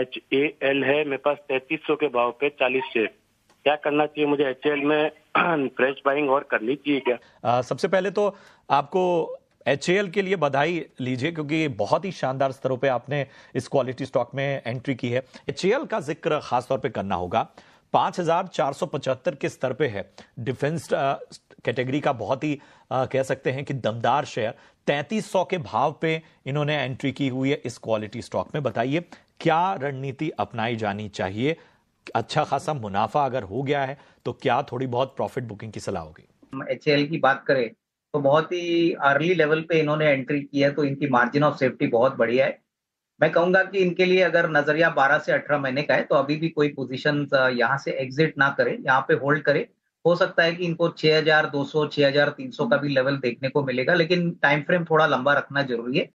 H A L है मेरे पास तैतीस सौ के भाव पे चालीस शेयर क्या करना चाहिए मुझे एच एल में फ्रेश बाइंग और करनी चाहिए क्या आ, सबसे पहले तो आपको एच एल के लिए बधाई लीजिए क्योंकि बहुत ही शानदार स्तरों पे आपने इस क्वालिटी स्टॉक में एंट्री की है एच एल का जिक्र खासतौर पे करना होगा हजार चार सौ पचहत्तर के स्तर पे है डिफेंस कैटेगरी का बहुत ही आ, कह सकते हैं कि दमदार शेयर 3300 के भाव पे इन्होंने एंट्री की हुई है इस क्वालिटी स्टॉक में बताइए क्या रणनीति अपनाई जानी चाहिए अच्छा खासा मुनाफा अगर हो गया है तो क्या थोड़ी बहुत प्रॉफिट बुकिंग की सलाह होगी एच की बात करें तो बहुत ही अर्ली लेवल पे इन्होंने एंट्री की है तो इनकी मार्जिन ऑफ सेफ्टी बहुत बढ़िया है मैं कहूंगा कि इनके लिए अगर नजरिया 12 से 18 महीने का है तो अभी भी कोई पोजीशन यहाँ से एग्जिट ना करे यहाँ पे होल्ड करे हो सकता है कि इनको 6200 6300 का भी लेवल देखने को मिलेगा लेकिन टाइम फ्रेम थोड़ा लंबा रखना जरूरी है